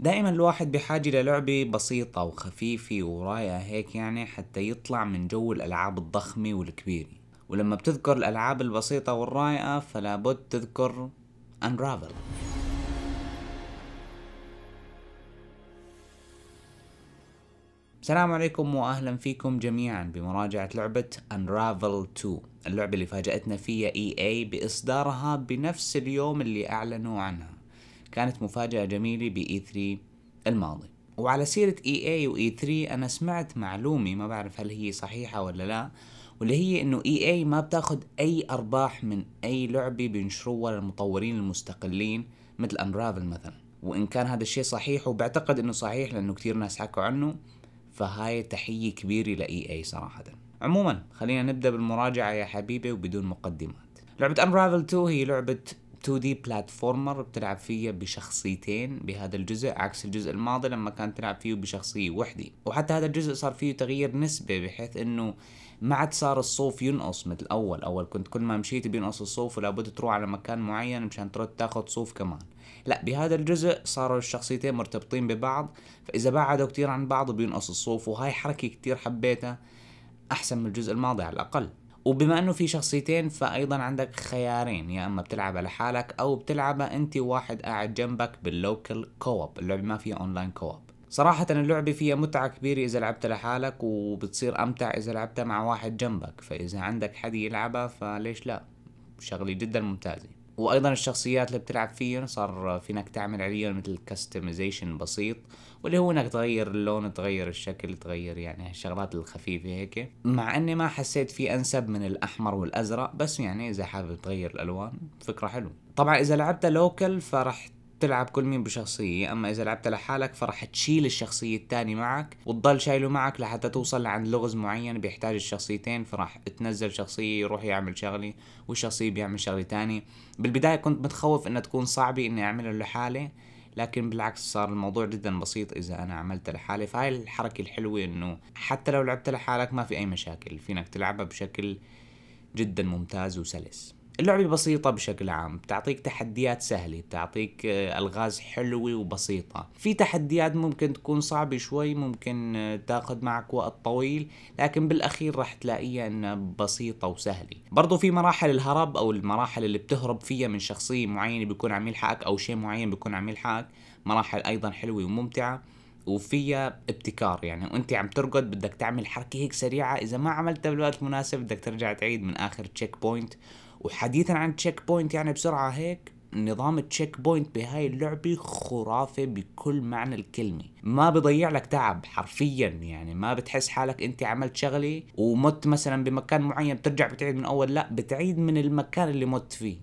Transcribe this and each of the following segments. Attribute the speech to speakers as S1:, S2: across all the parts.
S1: دائما الواحد بحاجة للعبة بسيطة وخفيفة ورايقة هيك يعني حتى يطلع من جو الألعاب الضخمة والكبيرة ولما بتذكر الألعاب البسيطة والرايقة فلابد تذكر Unravel السلام عليكم واهلا فيكم جميعا بمراجعة لعبة Unravel 2 اللعبة اللي فاجأتنا فيها EA إيه بإصدارها بنفس اليوم اللي أعلنوا عنها كانت مفاجأة جميلة بإي 3 الماضي وعلى سيرة اي اي واي 3 انا سمعت معلومة ما بعرف هل هي صحيحة ولا لا واللي هي انه اي اي ما بتاخد اي ارباح من اي لعبة بينشروها للمطورين المستقلين مثل انرافل مثلا وان كان هذا الشيء صحيح وبعتقد انه صحيح لانه كثير ناس حكوا عنه فهاي تحية كبيرة لاي اي صراحة عموما خلينا نبدأ بالمراجعة يا حبيبي وبدون مقدمات لعبة انرافل 2 هي لعبة 2 دي بلاتفورمر بتلعب فيه بشخصيتين بهذا الجزء عكس الجزء الماضي لما كان تلعب فيه بشخصية وحدة وحتى هذا الجزء صار فيه تغيير نسبة بحيث انه ما عاد صار الصوف ينقص مثل اول اول كنت كل ما مشيت بينقص الصوف ولابد تروح على مكان معين مشان ترد تاخذ صوف كمان لا بهذا الجزء صاروا الشخصيتين مرتبطين ببعض فاذا بعدوا كتير عن بعض بينقص الصوف وهاي حركة كتير حبيتها احسن من الجزء الماضي على الاقل وبما انه في شخصيتين فايضا عندك خيارين يا اما بتلعب على حالك او بتلعب انت واحد قاعد جنبك باللوكل كوب اللعبه ما فيها اونلاين كوب صراحة اللعبة فيها متعة كبيرة إذا لعبتها لحالك وبتصير أمتع إذا لعبتها مع واحد جنبك فإذا عندك حد يلعبها فليش لا شغلة جدا ممتازة وايضا الشخصيات اللي بتلعب فيهم صار فينك تعمل عليهم مثل كستمايزيشن بسيط واللي هو انك تغير اللون تغير الشكل تغير يعني الشغلات الخفيفه هيك مع اني ما حسيت في انسب من الاحمر والازرق بس يعني اذا حابب تغير الالوان فكره حلوه طبعا اذا لعبت لوكل فرح تلعب كل مين بشخصية أما إذا لعبت لحالك فرح تشيل الشخصية الثانية معك وتضل شايله معك لحتى توصل لعند لغز معين بيحتاج الشخصيتين فرح تنزل شخصية يروح يعمل شغلة والشخصية بيعمل شغلة تانية بالبداية كنت متخوف إنها تكون صعبة إني أعملها لحالي لكن بالعكس صار الموضوع جدا بسيط اذا انا عملت لحالي فهاي الحركه الحلوه انه حتى لو لعبت لحالك ما في اي مشاكل فينك تلعبها بشكل جدا ممتاز وسلس اللعبة بسيطة بشكل عام بتعطيك تحديات سهلة بتعطيك آه، ألغاز حلوة وبسيطة في تحديات ممكن تكون صعبة شوي ممكن آه، تاخذ معك وقت طويل لكن بالأخير راح تلاقيها أنها بسيطة وسهلة برضو في مراحل الهرب أو المراحل اللي بتهرب فيها من شخصية معينة بيكون عم يلحقك أو شيء معين بيكون عم يلحقك مراحل أيضا حلوة وممتعة وفيها ابتكار يعني وانت عم ترقد بدك تعمل حركه هيك سريعه اذا ما عملتها بالوقت المناسب بدك ترجع تعيد من اخر تشيك بوينت وحديثا عن تشيك بوينت يعني بسرعه هيك نظام التشيك بوينت بهاي اللعبة خرافة بكل معنى الكلمة ما بضيع لك تعب حرفيا يعني ما بتحس حالك انت عملت شغلة ومت مثلا بمكان معين بترجع بتعيد من اول لا بتعيد من المكان اللي مت فيه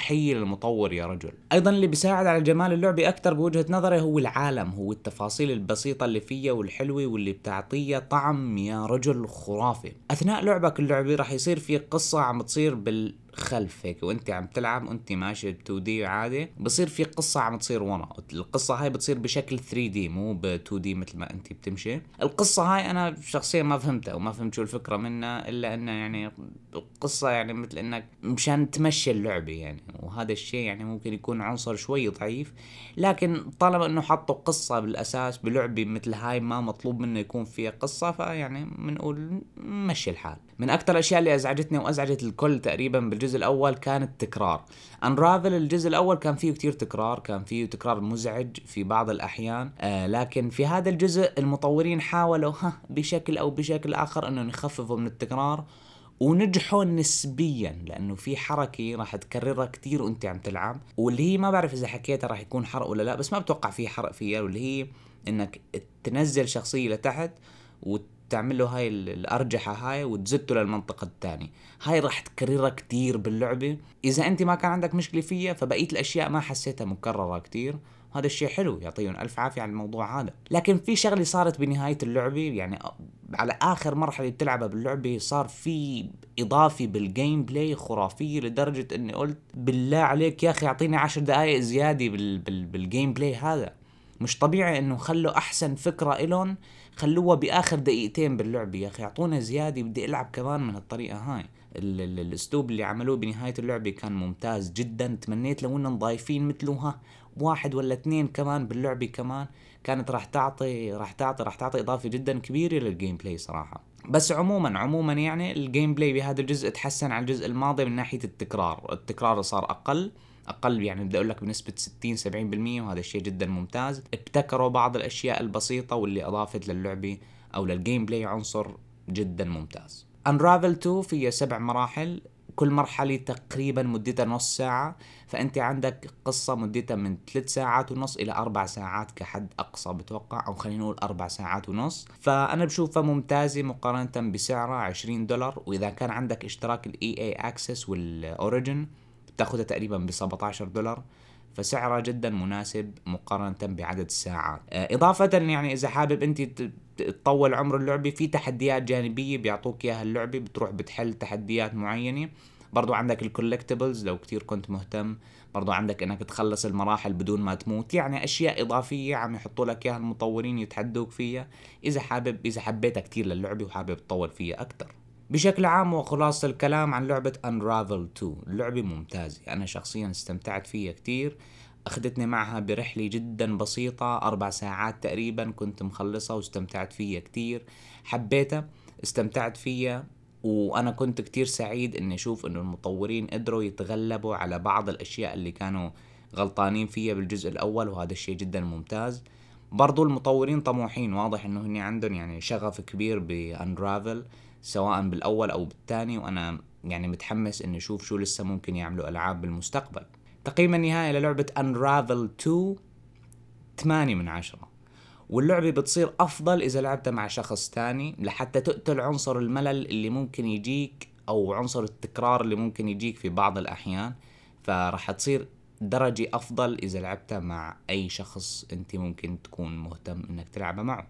S1: تحيه للمطور يا رجل ايضا اللي بيساعد على جمال اللعبه اكثر بوجهه نظري هو العالم هو التفاصيل البسيطه اللي فيها والحلوه واللي بتعطيها طعم يا رجل خرافي اثناء لعبك اللعبه راح يصير في قصه عم تصير بال خلف هيك وانت عم تلعب وانت ماشي ب 2 دي عادي بصير في قصه عم تصير ورا القصه هاي بتصير بشكل 3 دي مو ب 2 دي مثل ما انت بتمشي القصه هاي انا شخصيا ما فهمتها وما فهمت شو الفكره منها الا انه يعني القصه يعني مثل انك مشان تمشي اللعبه يعني وهذا الشيء يعني ممكن يكون عنصر شوي ضعيف لكن طالما انه حطوا قصه بالاساس بلعبه مثل هاي ما مطلوب منه يكون فيها قصه فيعني بنقول مشي الحال من اكثر الاشياء اللي ازعجتني وازعجت الكل تقريبا بال الجزء الاول كان التكرار انرافل الجزء الاول كان فيه كثير تكرار كان فيه تكرار مزعج في بعض الاحيان آه لكن في هذا الجزء المطورين حاولوا ها بشكل او بشكل اخر انهم يخففوا من التكرار ونجحوا نسبيا لانه في حركه راح تكررها كثير وانت عم تلعب واللي هي ما بعرف اذا حكيتها راح يكون حرق ولا لا بس ما بتوقع في حرق فيها واللي هي انك تنزل شخصيه لتحت وت تعمل له هاي الارجحه هاي وتزته للمنطقه الثانيه هاي راح تكررها كتير باللعبه اذا انت ما كان عندك مشكله فيها فبقيه الاشياء ما حسيتها مكرره كتير هذا الشيء حلو يعطيهم الف عافيه على الموضوع هذا لكن في شغله صارت بنهايه اللعبه يعني على اخر مرحله بتلعبها باللعبه صار في اضافه بالجيم بلاي خرافيه لدرجه اني قلت بالله عليك يا اخي اعطيني عشر دقائق زياده بال بال بالجيم بلاي هذا مش طبيعي انه خلوا احسن فكره إلهم خلوها باخر دقيقتين باللعبه يا اخي اعطونا زياده بدي العب كمان من الطريقه هاي الاسلوب اللي عملوه بنهايه اللعبه كان ممتاز جدا تمنيت لو انهم ضايفين مثلها واحد ولا اثنين كمان باللعبه كمان كانت راح تعطي راح تعطي راح تعطي اضافه جدا كبيره للجيم بلاي صراحه بس عموما عموما يعني الجيم بلاي بهذا الجزء تحسن عن الجزء الماضي من ناحيه التكرار التكرار صار اقل اقل يعني بدي اقول لك بنسبه 60 70% وهذا الشيء جدا ممتاز ابتكروا بعض الاشياء البسيطه واللي اضافت للعبه او للجيم بلاي عنصر جدا ممتاز انرافل 2 فيها سبع مراحل كل مرحلة تقريبا مدتها نص ساعة فأنت عندك قصة مدتها من ثلاث ساعات ونص إلى أربع ساعات كحد أقصى بتوقع أو خلينا نقول أربع ساعات ونص فأنا بشوفها ممتازة مقارنة بسعرها 20 دولار وإذا كان عندك اشتراك الاي EA Access والأوريجن تاخذها تقريبا ب 17 دولار فسعرها جدا مناسب مقارنة بعدد الساعات آه، إضافة يعني إذا حابب أنت تطول عمر اللعبة في تحديات جانبية بيعطوك إياها اللعبة بتروح بتحل تحديات معينة برضو عندك الكولكتبلز لو كتير كنت مهتم برضو عندك انك تخلص المراحل بدون ما تموت يعني اشياء اضافية عم يحطوا لك اياها المطورين يتحدوك فيها اذا حابب اذا حبيتها كتير للعبة وحابب تطول فيها اكتر بشكل عام وخلاصة الكلام عن لعبة Unravel 2 لعبة ممتازة أنا شخصيا استمتعت فيها كتير أخذتني معها برحلة جدا بسيطة أربع ساعات تقريبا كنت مخلصها واستمتعت فيها كتير حبيتها استمتعت فيها وأنا كنت كتير سعيد إني أشوف إنه المطورين قدروا يتغلبوا على بعض الأشياء اللي كانوا غلطانين فيها بالجزء الأول وهذا الشيء جدا ممتاز برضو المطورين طموحين واضح انه هني عندهم يعني شغف كبير بانرافل سواء بالاول او بالثاني وانا يعني متحمس اني اشوف شو لسه ممكن يعملوا العاب بالمستقبل تقييم النهائي للعبة انرافل 2 8 من 10 واللعبة بتصير أفضل إذا لعبتها مع شخص تاني لحتى تقتل عنصر الملل اللي ممكن يجيك أو عنصر التكرار اللي ممكن يجيك في بعض الأحيان فرح تصير درجة أفضل إذا لعبتها مع أي شخص أنت ممكن تكون مهتم أنك تلعبها معه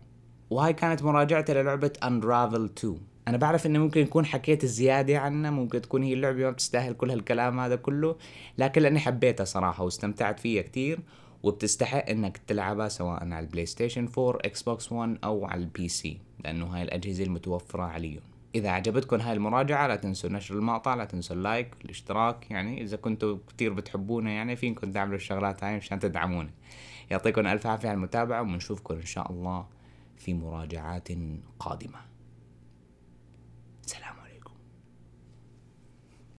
S1: وهاي كانت مراجعتي للعبة Unravel 2 أنا بعرف إنه ممكن يكون حكيت زيادة عنها ممكن تكون هي اللعبة ما بتستاهل كل هالكلام هذا كله لكن لأني حبيتها صراحة واستمتعت فيها كتير وبتستحق انك تلعبها سواء على البلاي ستيشن 4 اكس بوكس 1 او على البي سي لانه هاي الاجهزه المتوفره عليهم إذا عجبتكم هاي المراجعة لا تنسوا نشر المقطع لا تنسوا اللايك والاشتراك يعني إذا كنتوا كتير بتحبونا يعني فينكم تعملوا الشغلات هاي مشان تدعمونا يعطيكم ألف عافية على المتابعة ونشوفكم إن شاء الله في مراجعات قادمة